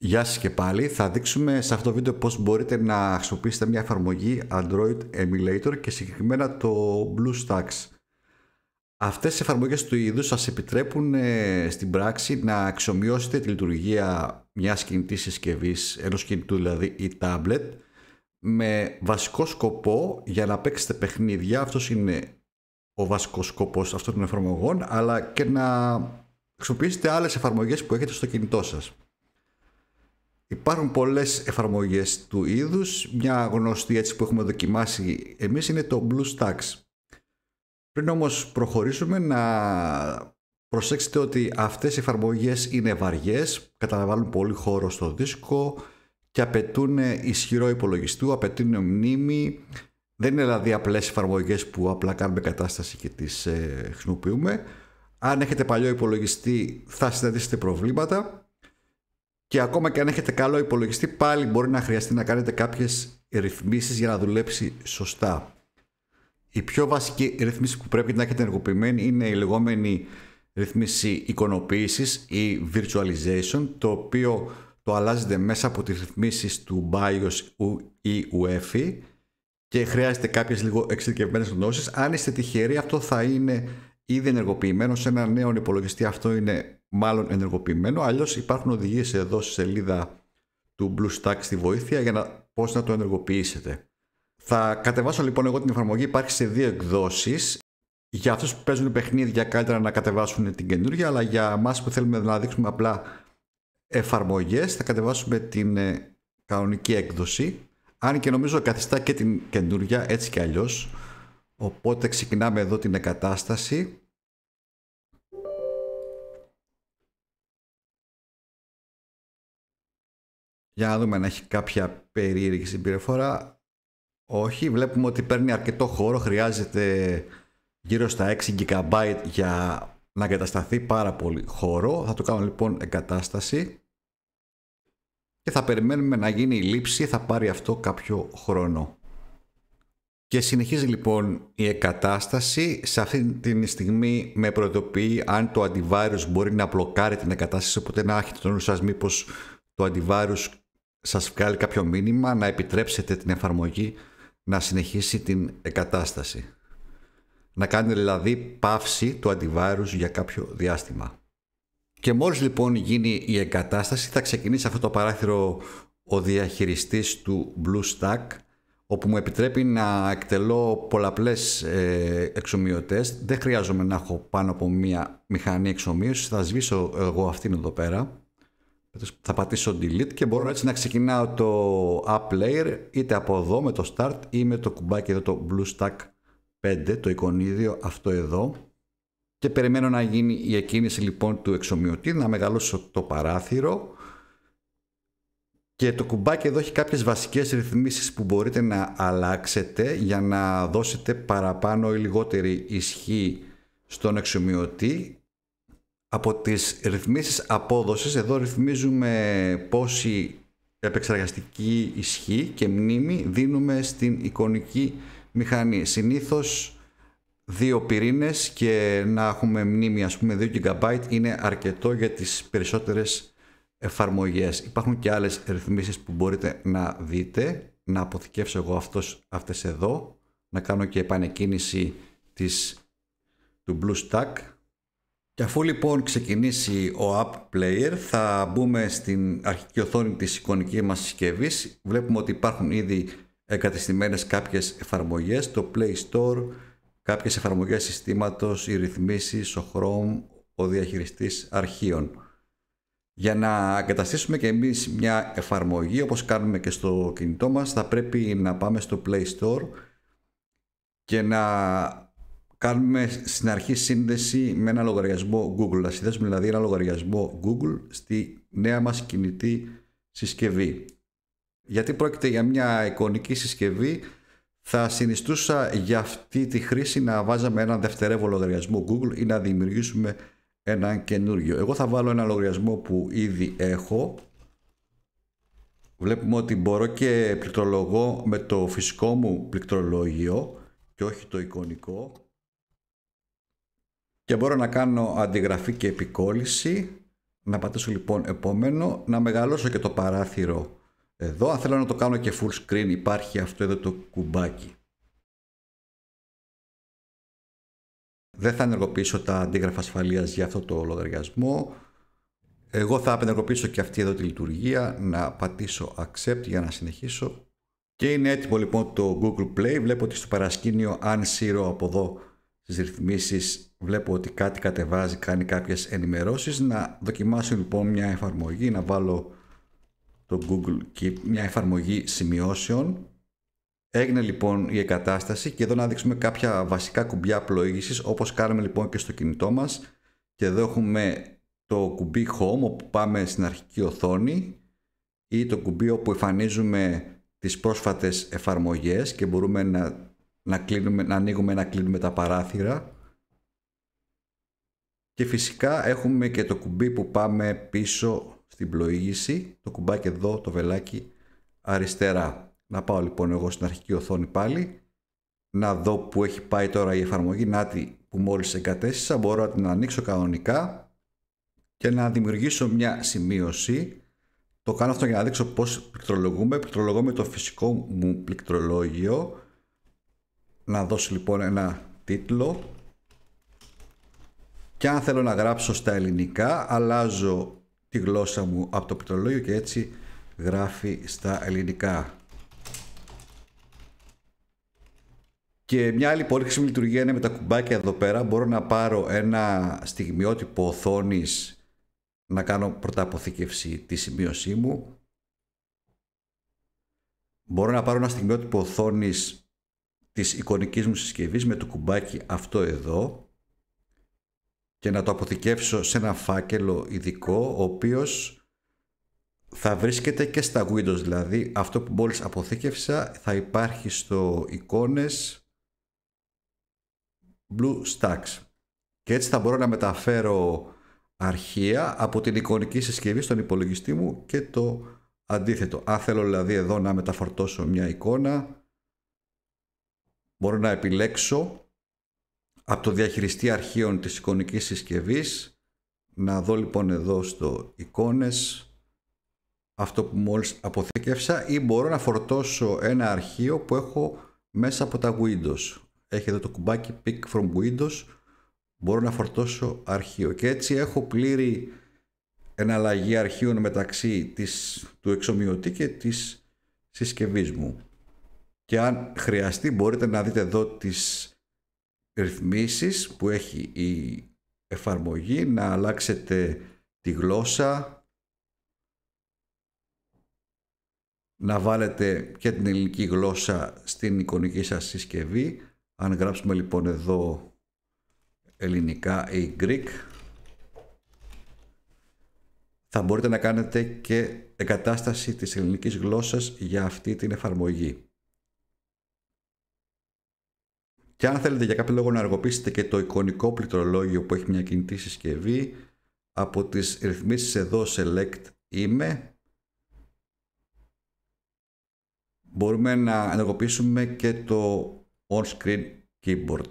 Γεια σας και πάλι. Θα δείξουμε σε αυτό το βίντεο πώς μπορείτε να χρησιμοποιήσετε μια εφαρμογή Android Emulator και συγκεκριμένα το BlueStacks. Αυτές οι εφαρμογές του είδους σας επιτρέπουν ε, στην πράξη να αξιομοιώσετε τη λειτουργία μιας κινητής συσκευής, ενός κινητού δηλαδή ή tablet, με βασικό σκοπό για να παίξετε παιχνίδια. Αυτός είναι ο βασικός σκοπός αυτών των εφαρμογών, αλλά και να χρησιμοποιήσετε άλλες εφαρμογές που έχετε στο κινητό σας. Υπάρχουν πολλές εφαρμογές του είδους. Μια γνωστή έτσι που έχουμε δοκιμάσει εμείς είναι το BlueStacks. Πριν όμως προχωρήσουμε να προσέξετε ότι αυτές οι εφαρμογές είναι βαριές, καταλαβαίνουν πολύ χώρο στο δίσκο και απαιτούν ισχυρό υπολογιστού, απαιτούν μνήμη. Δεν είναι δηλαδή απλές εφαρμογές που απλά κάνουμε κατάσταση και τις ε, χρησιμοποιούμε. Αν έχετε παλιό υπολογιστή θα συναντήσετε προβλήματα και ακόμα και αν έχετε καλό υπολογιστή πάλι μπορεί να χρειαστεί να κάνετε κάποιες ρυθμίσεις για να δουλέψει σωστά. Η πιο βασική ρυθμίση που πρέπει να έχετε ενεργοποιημένη είναι η λεγόμενη ρυθμίση εικονοποίησης ή virtualization το οποίο το αλλάζετε μέσα από τις ρυθμίσεις του BIOS ή UEFI και χρειάζεται κάποιες λίγο εξειδικευμένες γνώσεις. Αν είστε τυχεροί αυτό θα είναι ήδη ενεργοποιημένο σε ένα νέο υπολογιστή αυτό είναι μάλλον ενεργοποιημένο. Αλλιώς υπάρχουν οδηγίες εδώ στη σελίδα του BlueStack στη βοήθεια για να, πώς να το ενεργοποιήσετε. Θα κατεβάσω λοιπόν εγώ την εφαρμογή, υπάρχει σε δύο εκδόσεις. Για αυτούς που παίζουν παιχνίδια καλύτερα να κατεβάσουν την καινούργια, αλλά για εμά που θέλουμε να δείξουμε απλά εφαρμογές. θα κατεβάσουμε την ε, κανονική έκδοση. Αν και νομίζω καθιστά και την καινούργια έτσι κι αλλιώς. Οπότε ξεκινάμε εδώ την εγκατάσταση. Για να δούμε αν έχει κάποια περίεργη συμπεριφορά. Όχι, βλέπουμε ότι παίρνει αρκετό χώρο, χρειάζεται γύρω στα 6 GB για να εγκατασταθεί πάρα πολύ χώρο. Θα το κάνω λοιπόν εγκατάσταση και θα περιμένουμε να γίνει η λήψη, θα πάρει αυτό κάποιο χρόνο. Και συνεχίζει λοιπόν η εγκατάσταση. Σε αυτή τη στιγμή με προειδοποιεί αν το antivirus μπορεί να μπλοκάρει την εγκατάσταση, οπότε να έχετε το νου σας μήπως το αντιβάρους σας βγάλει κάποιο μήνυμα να επιτρέψετε την εφαρμογή να συνεχίσει την εγκατάσταση. Να κάνει δηλαδή παύση του αντιβάρους για κάποιο διάστημα. Και μόλις λοιπόν γίνει η εγκατάσταση θα ξεκινήσει αυτό το παράθυρο ο διαχειριστής του BlueStack όπου μου επιτρέπει να εκτελώ πολλαπλές ε, εξομοιωτές. Δεν χρειάζομαι να έχω πάνω από μία μηχανή εξομοίωσης. Θα σβήσω εγώ αυτήν εδώ πέρα θα πατήσω delete και μπορώ έτσι να ξεκινάω το app player είτε από εδώ με το start ή με το κουμπάκι εδώ το BlueStack 5, το εικονίδιο αυτό εδώ. Και περιμένω να γίνει η εκκίνηση λοιπόν του εξομοιωτή, να μεγαλώσω το παράθυρο. Και το κουμπάκι εδώ έχει κάποιες βασικές ρυθμίσεις που μπορείτε να αλλάξετε για να δώσετε παραπάνω ή λιγότερη ισχύ στον εξομοιωτή από τις ρυθμίσεις απόδοσης, εδώ ρυθμίζουμε πόση επεξεργαστική ισχύ και μνήμη δίνουμε στην εικονική μηχανή. Συνήθως δύο πυρήνες και να έχουμε μνήμη ας πούμε 2 GB είναι αρκετό για τις περισσότερες εφαρμογές. Υπάρχουν και άλλες ρυθμίσεις που μπορείτε να δείτε, να αποθηκεύσω εγώ αυτός, αυτές εδώ, να κάνω και επανεκκίνηση της, του BlueStack και αφού λοιπόν ξεκινήσει ο App Player θα μπούμε στην αρχική οθόνη της εικονικής μας συσκευής. Βλέπουμε ότι υπάρχουν ήδη εγκατεστημένες κάποιες εφαρμογές, το Play Store, κάποιες εφαρμογές συστήματος, οι ρυθμίσεις, ο Chrome, ο διαχειριστής αρχείων. Για να εγκαταστήσουμε και εμείς μια εφαρμογή όπως κάνουμε και στο κινητό μας θα πρέπει να πάμε στο Play Store και να κάνουμε στην αρχή σύνδεση με ένα λογαριασμό Google. Να συνδέσουμε δηλαδή ένα λογαριασμό Google στη νέα μας κινητή συσκευή. Γιατί πρόκειται για μια εικονική συσκευή, θα συνιστούσα για αυτή τη χρήση να βάζαμε ένα δευτερεύον λογαριασμό Google ή να δημιουργήσουμε ένα καινούριο. Εγώ θα βάλω ένα λογαριασμό που ήδη έχω. Βλέπουμε ότι μπορώ και πληκτρολογώ με το φυσικό μου πληκτρολόγιο και όχι το εικονικό και μπορώ να κάνω αντιγραφή και επικόλληση. Να πατήσω λοιπόν επόμενο, να μεγαλώσω και το παράθυρο εδώ. Αν θέλω να το κάνω και full screen υπάρχει αυτό εδώ το κουμπάκι. Δεν θα ενεργοποιήσω τα αντίγραφα ασφαλείας για αυτό το λογαριασμό. Εγώ θα απενεργοποιήσω και αυτή εδώ τη λειτουργία, να πατήσω accept για να συνεχίσω. Και είναι έτοιμο λοιπόν το Google Play. Βλέπω ότι στο παρασκήνιο αν σύρω από εδώ στις ρυθμίσεις βλέπω ότι κάτι κατεβάζει, κάνει κάποιες ενημερώσεις, να δοκιμάσω λοιπόν μια εφαρμογή, να βάλω το Google Keep, μια εφαρμογή σημειώσεων. Έγινε λοιπόν η εγκατάσταση και εδώ να δείξουμε κάποια βασικά κουμπιά πλοήγησης όπως κάνουμε λοιπόν και στο κινητό μας και εδώ έχουμε το κουμπί Home όπου πάμε στην αρχική οθόνη ή το κουμπί όπου εμφανίζουμε τις πρόσφατες εφαρμογές και μπορούμε να, να, κλείνουμε, να ανοίγουμε, να κλείνουμε τα παράθυρα και φυσικά έχουμε και το κουμπί που πάμε πίσω στην πλοήγηση, το κουμπάκι εδώ, το βελάκι αριστερά. Να πάω λοιπόν εγώ στην αρχική οθόνη πάλι, να δω που έχει πάει τώρα η εφαρμογή, να τη που μόλις εγκατέστησα, μπορώ να την ανοίξω κανονικά και να δημιουργήσω μια σημείωση. Το κάνω αυτό για να δείξω πώς πληκτρολογούμε. Πληκτρολογώ με το φυσικό μου πληκτρολόγιο. Να δώσω λοιπόν ένα τίτλο και αν θέλω να γράψω στα ελληνικά αλλάζω τη γλώσσα μου από το πληκτρολόγιο και έτσι γράφει στα ελληνικά. Και μια άλλη πολύ χρήσιμη λειτουργία είναι με τα κουμπάκια εδώ πέρα. Μπορώ να πάρω ένα στιγμιότυπο οθόνης να κάνω πρωταποθήκευση τη σημείωσή μου. Μπορώ να πάρω ένα στιγμιότυπο οθόνης της εικονικής μου συσκευής με το κουμπάκι αυτό εδώ και να το αποθηκεύσω σε ένα φάκελο ειδικό ο οποίος θα βρίσκεται και στα Windows δηλαδή αυτό που μόλις αποθήκευσα θα υπάρχει στο εικόνες Stacks. και έτσι θα μπορώ να μεταφέρω αρχεία από την εικονική συσκευή στον υπολογιστή μου και το αντίθετο. Αν θέλω δηλαδή εδώ να μεταφορτώσω μια εικόνα μπορώ να επιλέξω από το διαχειριστή αρχείων της εικονικής συσκευής. Να δω λοιπόν εδώ στο εικόνες αυτό που μόλις αποθήκευσα ή μπορώ να φορτώσω ένα αρχείο που έχω μέσα από τα Windows. Έχει εδώ το κουμπάκι Pick from Windows. Μπορώ να φορτώσω αρχείο και έτσι έχω πλήρη εναλλαγή αρχείων μεταξύ της, του εξομοιωτή και της συσκευής μου. Και αν χρειαστεί μπορείτε να δείτε εδώ τις ρυθμίσεις που έχει η εφαρμογή να αλλάξετε τη γλώσσα, να βάλετε και την ελληνική γλώσσα στην εικονική σας συσκευή. Αν γράψουμε λοιπόν εδώ ελληνικά ή Greek, θα μπορείτε να κάνετε και εγκατάσταση της ελληνικής γλώσσας για αυτή την εφαρμογή. Και αν θέλετε για κάποιο λόγο να εργοποιήσετε και το εικονικό πληκτρολόγιο που έχει μια κινητή συσκευή, από τις ρυθμίσεις εδώ select είμαι, μπορούμε να ενεργοποιήσουμε και το on-screen keyboard.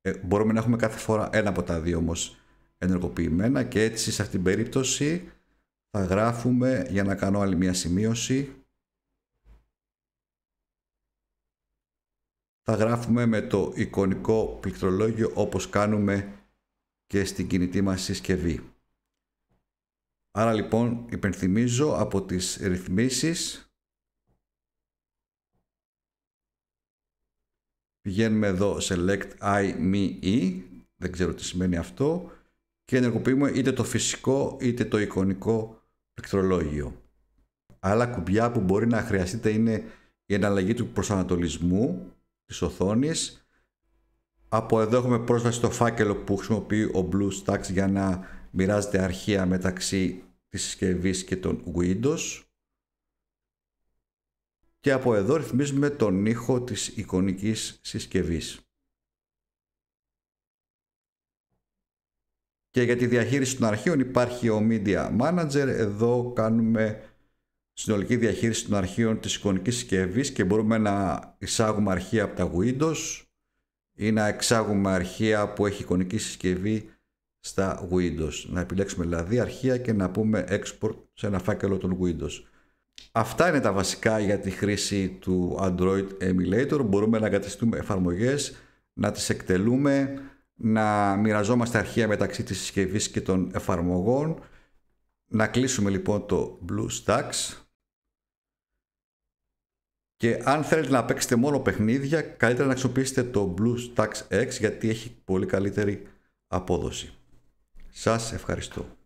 Ε, μπορούμε να έχουμε κάθε φορά ένα από τα δύο όμως ενεργοποιημένα και έτσι σε αυτήν την περίπτωση θα γράφουμε για να κάνω άλλη μια σημείωση θα γράφουμε με το εικονικό πληκτρολόγιο όπως κάνουμε και στην κινητή μας συσκευή. Άρα λοιπόν υπενθυμίζω από τις ρυθμίσεις πηγαίνουμε εδώ select i, me, e δεν ξέρω τι σημαίνει αυτό και ενεργοποιούμε είτε το φυσικό είτε το εικονικό πληκτρολόγιο. Άλλα κουμπιά που μπορεί να χρειαστείτε είναι η εναλλαγή του προσανατολισμού της οθόνης. Από εδώ έχουμε πρόσβαση στο φάκελο που χρησιμοποιεί ο BlueStacks για να μοιράζεται αρχεία μεταξύ της συσκευής και των Windows. Και από εδώ ρυθμίζουμε τον ήχο της εικονικής συσκευής. Και για τη διαχείριση των αρχείων υπάρχει ο Media Manager. Εδώ κάνουμε συνολική διαχείριση των αρχείων της εικονικής συσκευής και μπορούμε να εισάγουμε αρχεία από τα Windows ή να εξάγουμε αρχεία που έχει εικονική συσκευή στα Windows. Να επιλέξουμε δηλαδή αρχεία και να πούμε export σε ένα φάκελο των Windows. Αυτά είναι τα βασικά για τη χρήση του Android Emulator. Μπορούμε να εγκαταστούμε εφαρμογές, να τις εκτελούμε, να μοιραζόμαστε αρχεία μεταξύ της συσκευής και των εφαρμογών. Να κλείσουμε λοιπόν το BlueStacks και αν θέλετε να παίξετε μόνο παιχνίδια, καλύτερα να χρησιμοποιήσετε το BlueStacks X γιατί έχει πολύ καλύτερη απόδοση. Σας ευχαριστώ.